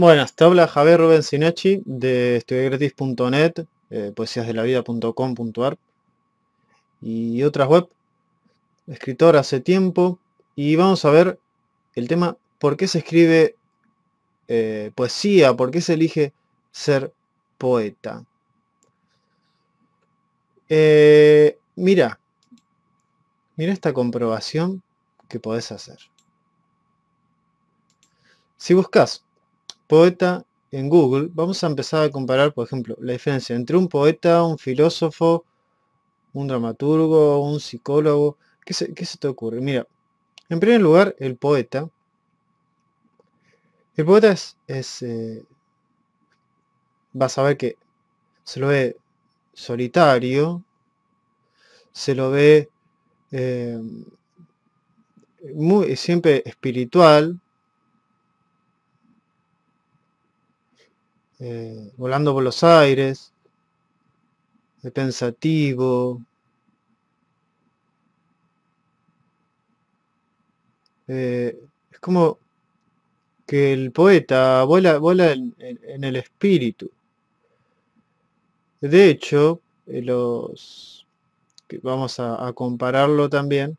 Buenas, te habla Javier Rubén Sinachi de estudiagratis.net, eh, poesiasdelavida.com.ar y otras web, escritor hace tiempo, y vamos a ver el tema por qué se escribe eh, poesía, por qué se elige ser poeta. Eh, mira, mira esta comprobación que podés hacer. Si buscas poeta en Google, vamos a empezar a comparar, por ejemplo, la diferencia entre un poeta, un filósofo, un dramaturgo, un psicólogo. ¿Qué se, te ocurre? Mira, en primer lugar, el poeta. El poeta es... Eh, vas a ver que se lo ve solitario, se lo ve eh, muy, siempre espiritual, Eh, volando por los aires, pensativo, eh, es como que el poeta vuela, en, el espíritu. De hecho, eh, los vamos a, compararlo también.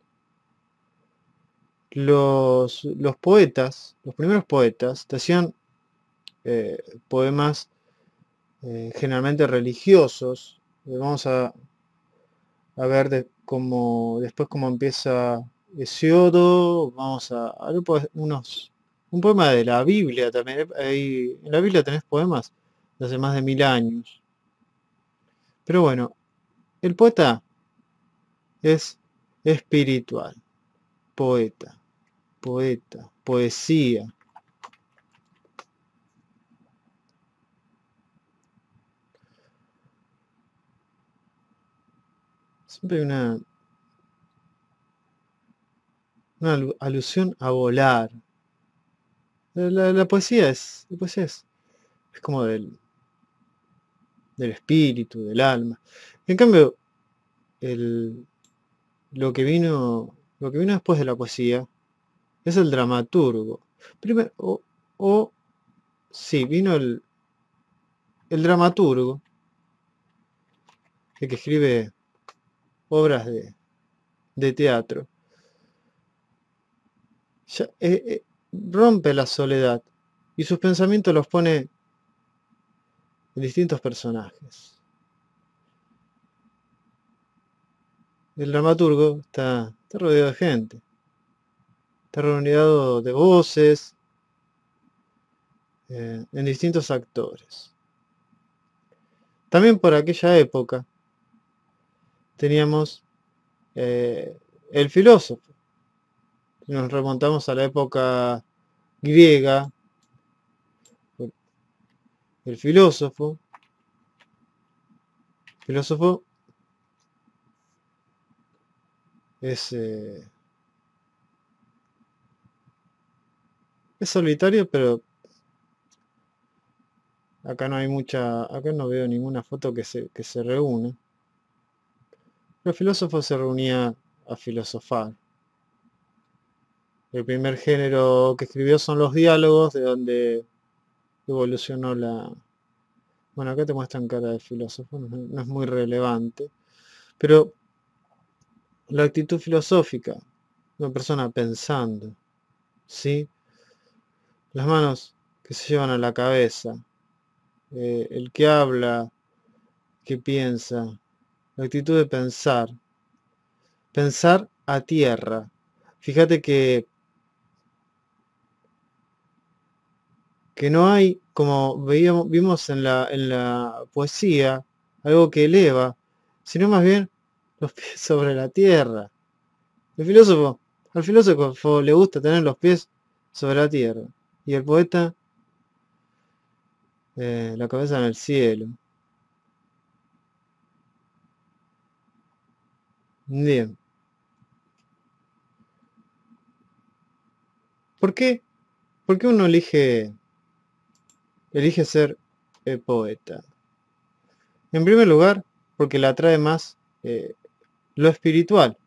Los, los poetas, los primeros poetas, decían eh, poemas eh, generalmente religiosos. Eh, vamos a, ver de, después cómo empieza Hesiodo, vamos a, a pues, unos, un poema de la Biblia también. en la Biblia tenés poemas de hace más de mil años. Pero bueno, el poeta es espiritual, poeta, poeta, poesía, Siempre hay una, una alusión a volar. La, poesía es, es, como del, del espíritu, del alma. En cambio, lo que vino lo que vino después de la poesía es el dramaturgo primero o, sí vino el el dramaturgo el que escribe obras de, teatro. Eh, eh, rompe la soledad y sus pensamientos los pone en distintos personajes. El dramaturgo está, rodeado de gente, está rodeado de voces, eh, en distintos actores. También por aquella época, teníamos eh, el filósofo. Nos remontamos a la época griega, el filósofo, filósofo es, eh, es solitario, pero acá no hay mucha, acá no veo ninguna foto que se, que se reúne. Los filósofos se reunían a filosofar. El primer género que escribió son los diálogos, de donde evolucionó la... Bueno, acá te muestran cara de filósofo, no es muy relevante. Pero la actitud filosófica, una persona pensando, ¿sí? Las manos que se llevan a la cabeza, eh, el que habla, que piensa, actitud de pensar. Pensar a tierra. Fíjate que, que no hay, como veíamos, vimos en la, poesía, algo que eleva, sino más bien los pies sobre la tierra. El filósofo, al filósofo le gusta tener los pies sobre la tierra y el poeta eh, la cabeza en el cielo. Bien. ¿Por qué? ¿Por qué uno elige, elige ser eh, poeta? En primer lugar, porque le atrae más eh, lo espiritual,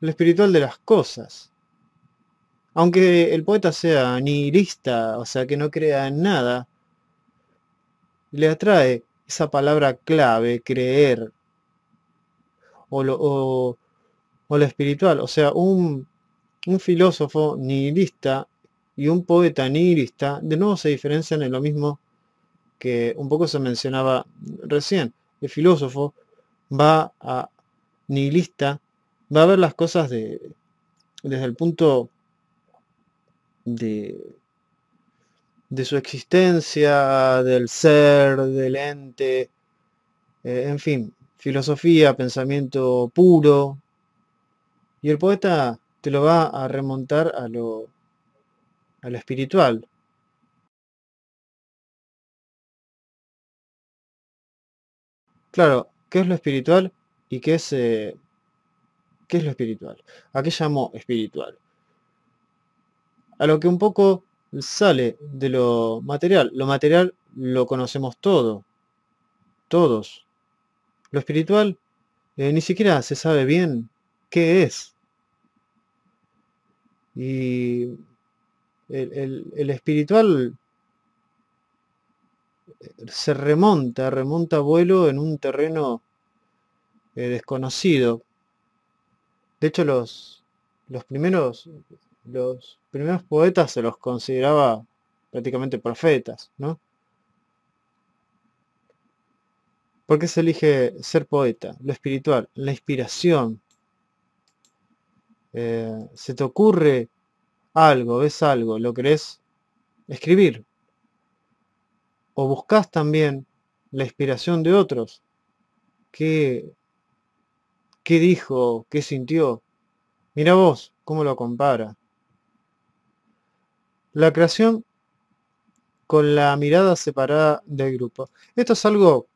lo espiritual de las cosas. Aunque el poeta sea nihilista, o sea que no crea en nada, le atrae esa palabra clave, creer, o lo, espiritual. O sea, un, filósofo nihilista y un poeta nihilista de nuevo se diferencian en lo mismo que un poco se mencionaba recién. El filósofo va a nihilista, va a ver las cosas de, desde el punto de, de su existencia, del ser, del ente, eh, en fin, filosofía, pensamiento puro. Y el poeta te lo va a remontar a lo, a lo espiritual. Claro, ¿qué es lo espiritual y qué es, eh, qué es lo espiritual? ¿A qué llamo espiritual? A lo que un poco sale de lo material. Lo material lo conocemos todo, todos. Lo espiritual eh, ni siquiera se sabe bien qué es. Y el, espiritual eh, se remonta, remonta vuelo en un terreno eh, desconocido. De hecho, los, los, primeros, los primeros poetas se los consideraba prácticamente profetas, ¿no? ¿Por qué se elige ser poeta? Lo espiritual, la inspiración. Eh, se te ocurre algo, ves algo, lo querés escribir. O buscas también la inspiración de otros. ¿Qué, qué dijo? ¿Qué sintió? Mira vos, cómo lo compara. La creación con la mirada separada del grupo. Esto es algo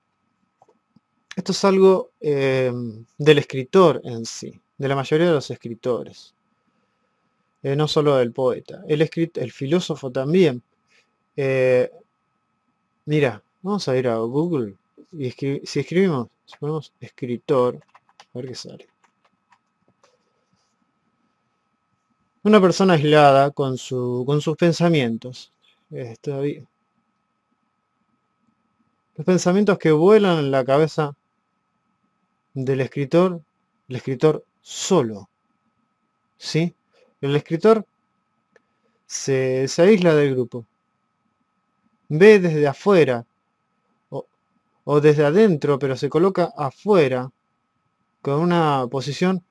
esto es algo eh, del escritor en sí, de la mayoría de los escritores, eh, no solo del poeta, el, filósofo también. Eh, mira, vamos a ir a Google y si escribimos, si ponemos escritor, a ver qué sale. Una persona aislada con, sus pensamientos. Los pensamientos que vuelan en la cabeza del escritor, el escritor solo. ¿Sí? El escritor se, aísla del grupo. Ve desde afuera o, desde adentro, pero se coloca afuera con una posición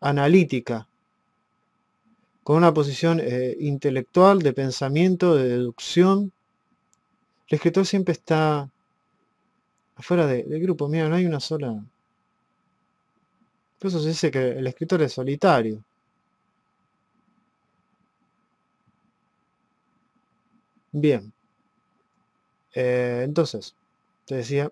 analítica, con una posición eh, intelectual, de pensamiento, de deducción. El escritor siempre está afuera del grupo. Mira, no hay una sola eso se dice que el escritor es solitario. Bien. Eh, entonces, te decía,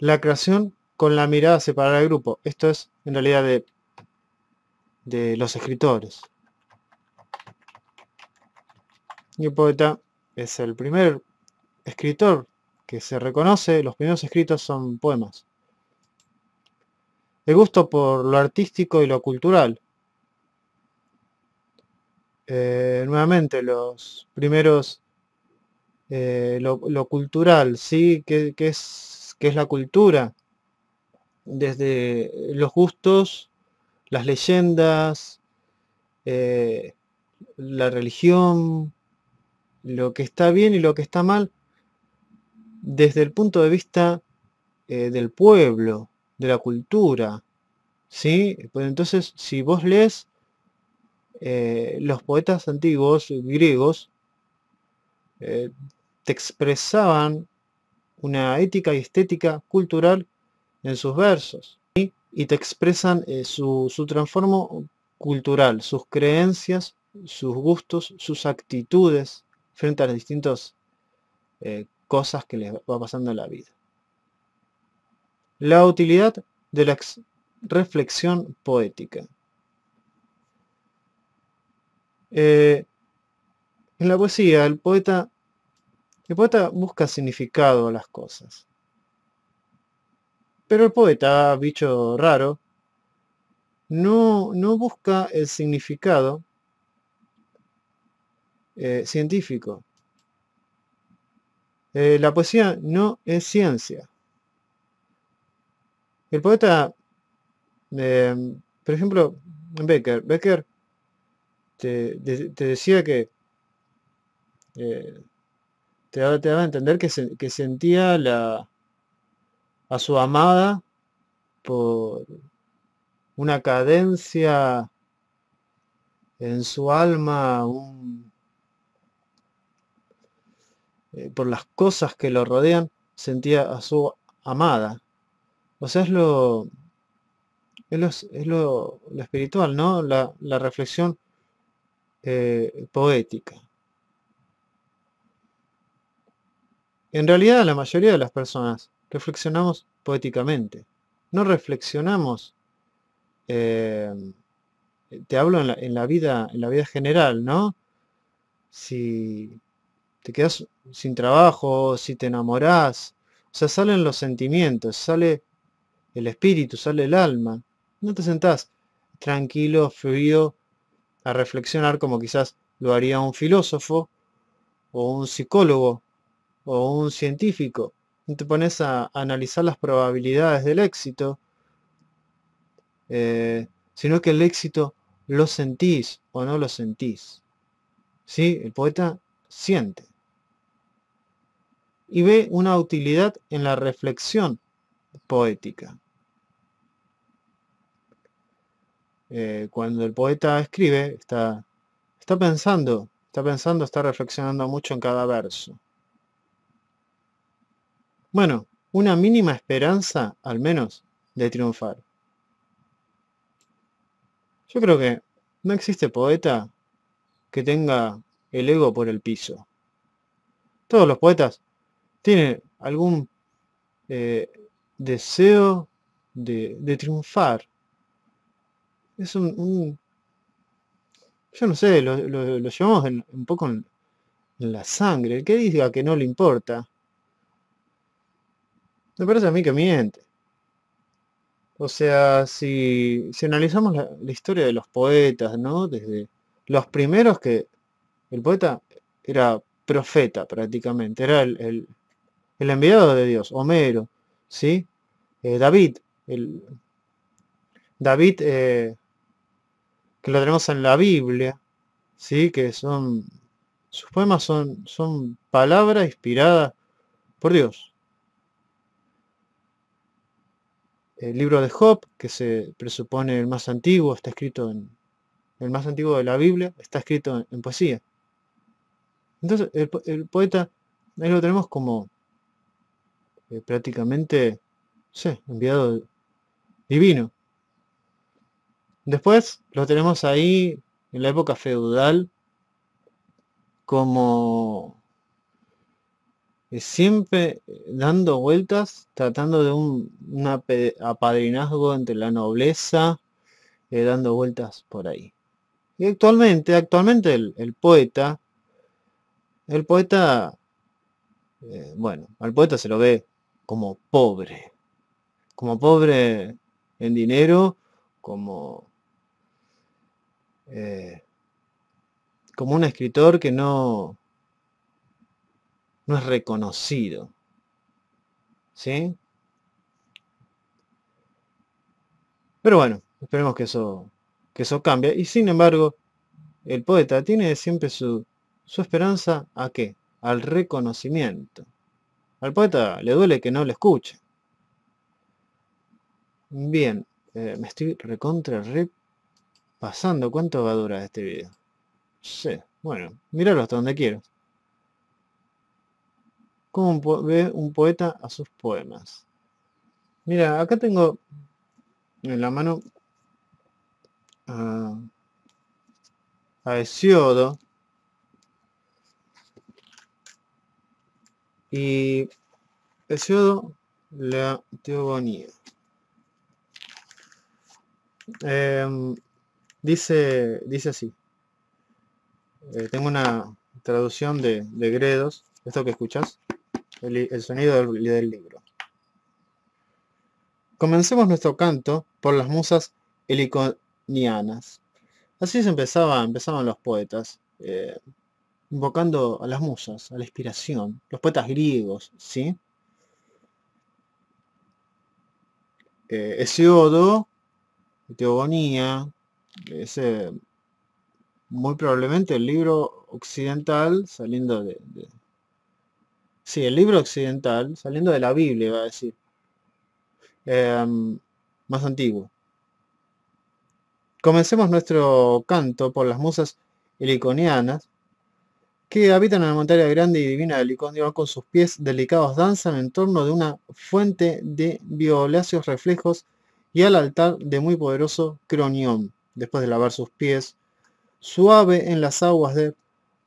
la creación con la mirada separada del grupo. Esto es en realidad de, de los escritores. Y el poeta es el primer escritor que se reconoce, los primeros escritos son poemas. El gusto por lo artístico y lo cultural. Eh, nuevamente, los primeros, eh, lo, cultural, ¿sí? ¿Qué, es, es la cultura? Desde los gustos, las leyendas, eh, la religión, lo que está bien y lo que está mal, desde el punto de vista eh, del pueblo, de la cultura. ¿sí? Pues entonces, si vos lees eh, los poetas antiguos griegos, eh, te expresaban una ética y estética cultural en sus versos y te expresan su, su transformo cultural, sus creencias, sus gustos, sus actitudes frente a los distintos cosas que les va pasando en la vida. La utilidad de la reflexión poética. Eh, en la poesía, el poeta, el poeta busca significado a las cosas. Pero el poeta, bicho raro, no, no busca el significado eh, científico. Eh, la poesía no es ciencia. El poeta, eh, por ejemplo, Becker, Becker te, decía que eh, te, daba, a entender que, sentía la, a su amada por una cadencia en su alma, eh, por las cosas que lo rodean, sentía a su amada. O sea, es lo, es lo, espiritual, ¿no? La, reflexión eh, poética. En realidad la mayoría de las personas reflexionamos poéticamente. No reflexionamos, eh, te hablo en la, en la, vida, en la vida general, ¿no? Si te quedas sin trabajo, si te enamorás. O sea, salen los sentimientos, sale el espíritu, sale el alma. No te sentás tranquilo, frío, a reflexionar como quizás lo haría un filósofo o un psicólogo o un científico. No te pones a analizar las probabilidades del éxito, eh, sino que el éxito lo sentís o no lo sentís. ¿Sí? El poeta siente y ve una utilidad en la reflexión poética. Eh, cuando el poeta escribe, está, está pensando, está pensando, está reflexionando mucho en cada verso. Bueno, una mínima esperanza, al menos, de triunfar. Yo creo que no existe poeta que tenga el ego por el piso. Todos los poetas tiene algún eh, deseo de, triunfar. Es un, yo no sé, lo, llevamos un poco en, la sangre. El que diga que no le importa, me parece a mí que miente. O sea, si, si analizamos la, historia de los poetas, ¿no? Desde los primeros que el poeta era profeta prácticamente, era el, el enviado de Dios, Homero, ¿sí? Eh, David, el, David, eh, que lo tenemos en la Biblia, ¿sí? Que son, sus poemas son, son palabras inspiradas por Dios. El libro de Job, que se presupone el más antiguo, está escrito en, el más antiguo de la Biblia, está escrito en, poesía. Entonces, el, el poeta, ahí lo tenemos como eh, prácticamente, sí, enviado divino. Después lo tenemos ahí en la época feudal como eh, siempre dando vueltas, tratando de un, apadrinazgo entre la nobleza, eh, dando vueltas por ahí. Y actualmente, actualmente el, poeta, el poeta, bueno, al poeta se lo ve como pobre, como pobre en dinero, como, eh, como un escritor que no, no es reconocido. ¿Sí? Pero bueno, esperemos que eso, que eso cambie. Y sin embargo, el poeta tiene siempre su, su esperanza a qué? Al reconocimiento. Al poeta le duele que no le escuche. Bien, eh, me estoy recontra repasando. ¿Cuánto va a durar este video? Sí, bueno, míralo hasta donde quiero. ¿Cómo ve un poeta a sus poemas? Mira, acá tengo en la mano a, a y Hesiodo la teogonía. Em, dice, dice así. Eh, tengo una traducción de, de, Gredos, esto que escuchas, el, sonido del, libro. Comencemos nuestro canto por las musas heliconianas. Así se empezaba, empezaban los poetas. Eh, invocando a las musas, a la inspiración, los poetas griegos, ¿sí? Eh, Hesiodo, Teogonía, es muy probablemente el libro occidental saliendo de, Sí, el libro occidental saliendo de la Biblia, va a decir. Em, más antiguo. Comencemos nuestro canto por las musas heliconianas que habitan en la montaña grande y divina del licondio con sus pies delicados danzan en torno de una fuente de violáceos reflejos y al altar de muy poderoso cronión, después de lavar sus pies, suave en las aguas de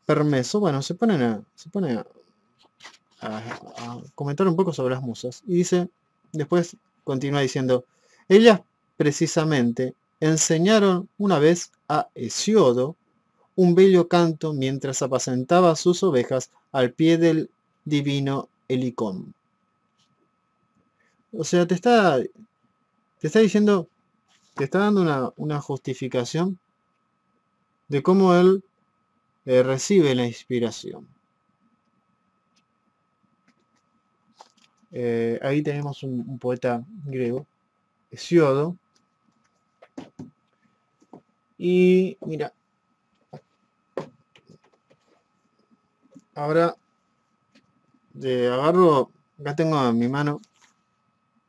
Permeso. Bueno, se ponen se pone a, a comentar un poco sobre las musas. Y dice, después continúa diciendo, ellas precisamente enseñaron una vez a Hesiodo un bello canto mientras apacentaba sus ovejas al pie del divino Helicón. O sea, te está, te está diciendo, te está dando una, una justificación de cómo él eh, recibe la inspiración. Eh, ahí tenemos un, un, poeta griego, Hesiodo. Y mira, ahora de eh, agarro, acá tengo en mi mano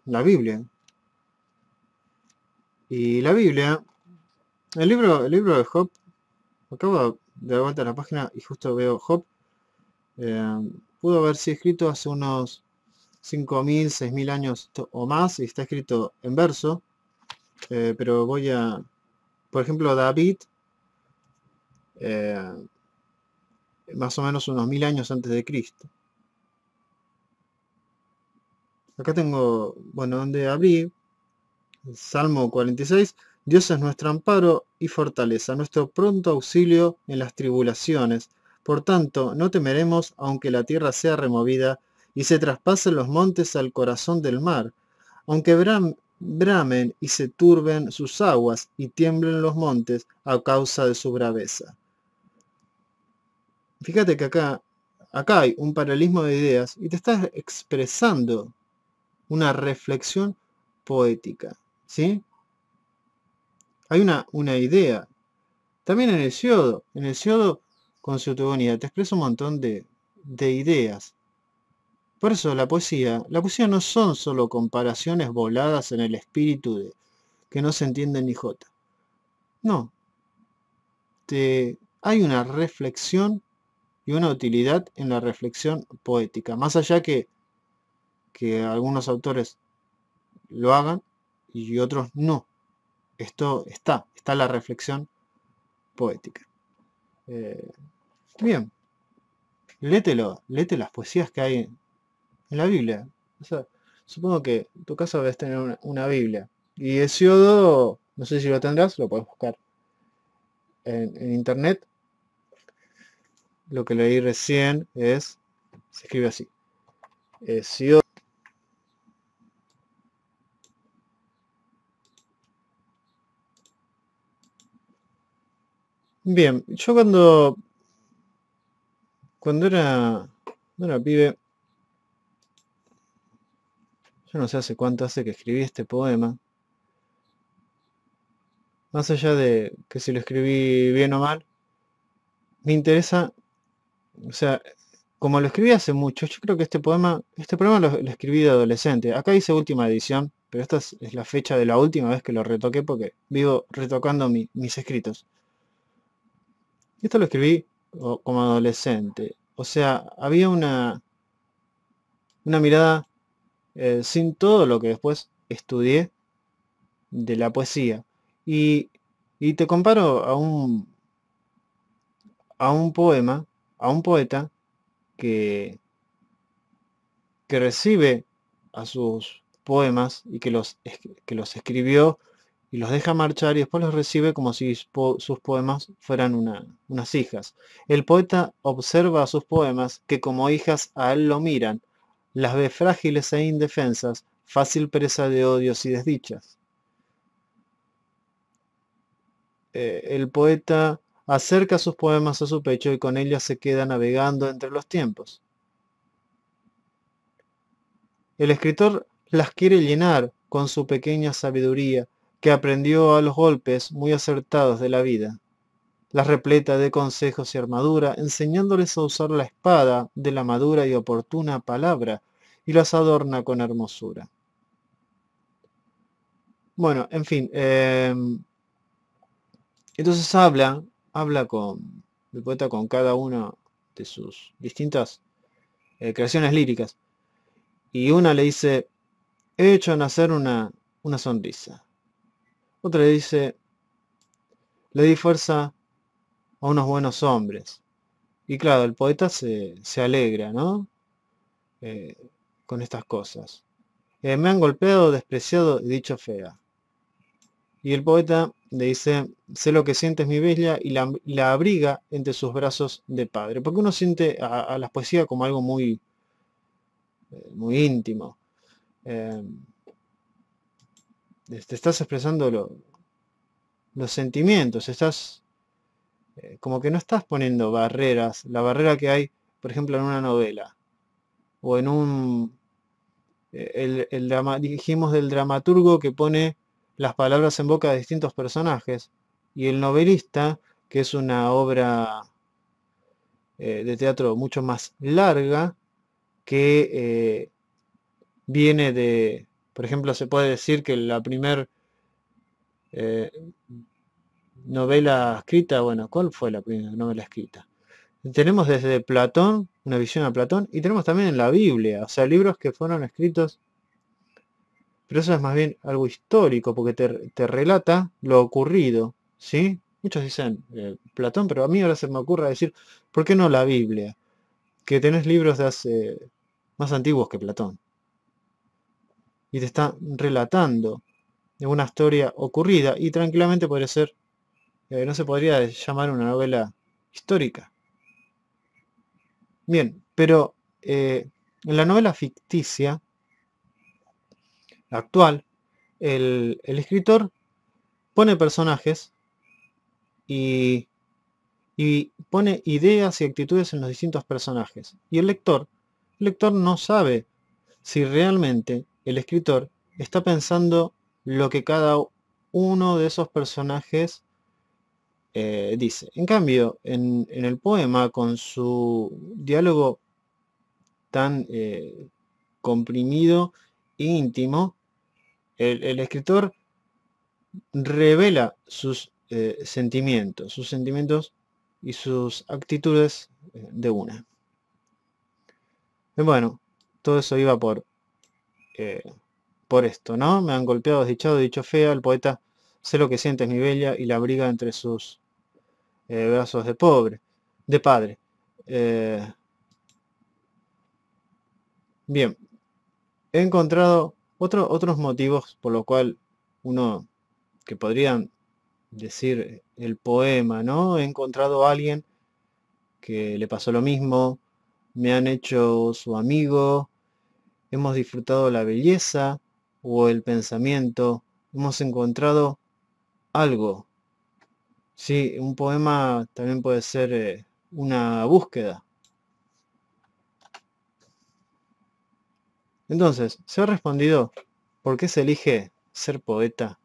la Biblia. Y la Biblia, el libro, el libro de Job, acabo de dar vuelta a la página y justo veo Job, eh, pudo haber sido escrito hace unos 5.000, 6.000 años o más, y está escrito en verso, eh, pero voy a, por ejemplo, David, más o menos unos mil años antes de Cristo. Acá tengo, bueno, donde abrí, Salmo 46, Dios es nuestro amparo y fortaleza, nuestro pronto auxilio en las tribulaciones. Por tanto, no temeremos aunque la tierra sea removida y se traspasen los montes al corazón del mar, aunque bramen y se turben sus aguas y tiemblen los montes a causa de su braveza fíjate que acá, acá hay un paralelismo de ideas y te estás expresando una reflexión poética. ¿sí? Hay una, una idea. También en el Ciodo, en el Ciodo con su te expresa un montón de, ideas. Por eso la poesía, la poesía no son solo comparaciones voladas en el espíritu de que no se entiende ni jota. No. Te, hay una reflexión y una utilidad en la reflexión poética. Más allá que, que algunos autores lo hagan y otros no. Esto está, está la reflexión poética. Eh, bien, lételo, léete las poesías que hay en la Biblia. supongo que en tu casa debes tener una, Biblia. Y odo, no sé si lo tendrás, lo puedes buscar en internet lo que leí recién es, se escribe así, eh, Bien, yo cuando cuando era cuando era pibe yo no sé hace cuánto hace que escribí este poema. Más allá de que si lo escribí bien o mal, me interesa o sea, como lo escribí hace mucho, yo creo que este poema, este poema lo, escribí de adolescente. Acá dice última edición, pero esta es, la fecha de la última vez que lo retoqué porque vivo retocando mis escritos. Esto lo escribí como adolescente. O sea, había una, una mirada eh, sin todo lo que después estudié de la poesía. Y, y te comparo a un, a un poema a un poeta que, recibe a sus poemas y que los, que los escribió y los deja marchar y después los recibe como si sus poemas fueran una, unas hijas. El poeta observa a sus poemas que como hijas a él lo miran, las ve frágiles e indefensas, fácil presa de odios y desdichas. Eh, el poeta acerca sus poemas a su pecho y con ellas se queda navegando entre los tiempos. El escritor las quiere llenar con su pequeña sabiduría que aprendió a los golpes muy acertados de la vida. Las repleta de consejos y armadura, enseñándoles a usar la espada de la madura y oportuna palabra, y las adorna con hermosura. Bueno, en fin. Em, entonces habla habla con el poeta con cada una de sus distintas eh, creaciones líricas. Y una le dice, he hecho nacer una, una sonrisa. Otra le dice, le di fuerza a unos buenos hombres. Y claro, el poeta se, alegra, ¿no? Eh, con estas cosas. Eh, me han golpeado, despreciado y dicho fea. Y el poeta le dice, sé lo que sientes mi bella y la, abriga entre sus brazos de padre. Porque uno siente a, las poesías como algo muy, eh, muy íntimo. Em, te estás expresando los sentimientos, estás eh, como que no estás poniendo barreras, la barrera que hay, por ejemplo, en una novela o en un eh, el, drama, dijimos del dramaturgo que pone las palabras en boca de distintos personajes. Y el novelista, que es una obra eh, de teatro mucho más larga, que eh, viene de, por ejemplo, se puede decir que la primera eh, novela escrita, bueno, ¿cuál fue la primera novela escrita? Tenemos desde Platón, una visión a Platón, y tenemos también en la Biblia, o sea, libros que fueron escritos pero eso es más bien algo histórico, porque te, relata lo ocurrido, ¿sí? Muchos dicen eh, Platón, pero a mí ahora se me ocurre decir, ¿por qué no la Biblia? Que tenés libros de hace, más antiguos que Platón. Y te está relatando una historia ocurrida y tranquilamente podría ser, eh, no se podría llamar una novela histórica. Bien, pero eh, en la novela ficticia actual, el, escritor pone personajes y, pone ideas y actitudes en los distintos personajes. Y el lector, el lector no sabe si realmente el escritor está pensando lo que cada uno de esos personajes eh, dice. En cambio, en, el poema, con su diálogo tan eh, comprimido e íntimo, el, escritor revela sus eh, sentimientos, sus sentimientos y sus actitudes eh, de una. bueno, todo eso iba por, eh, por esto, ¿no? Me han golpeado, desdichado, dicho fea, el poeta sé lo que sientes, mi bella, y la abriga entre sus brazos de pobre, de padre. bien, he encontrado otros motivos por lo cual uno que podrían decir el poema, ¿no? He encontrado a alguien que le pasó lo mismo, me han hecho su amigo, hemos disfrutado la belleza o el pensamiento, hemos encontrado algo. Sí, un poema también puede ser eh, una búsqueda. Entonces, se ha respondido, ¿por qué se elige ser poeta?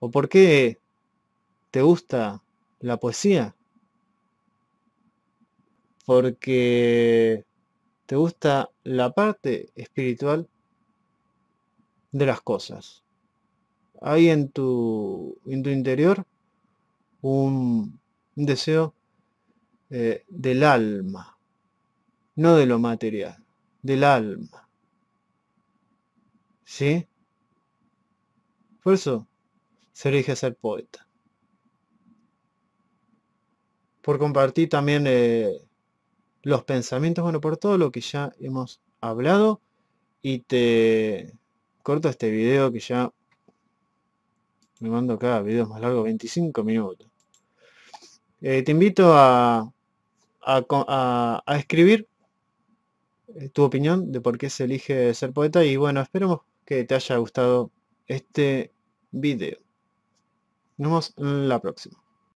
¿O por qué te gusta la poesía? Porque te gusta la parte espiritual de las cosas. Hay en tu, interior un, deseo eh, del alma, no de lo material, del alma. ¿Sí? Por eso se elige ser poeta. Por compartir también eh, los pensamientos, bueno, por todo lo que ya hemos hablado. Y te corto este video que ya me mando cada video más largo, 25 minutos. Eh, te invito a, a escribir eh, tu opinión de por qué se elige ser poeta y bueno, esperemos que te haya gustado este video. Nos vemos la próxima.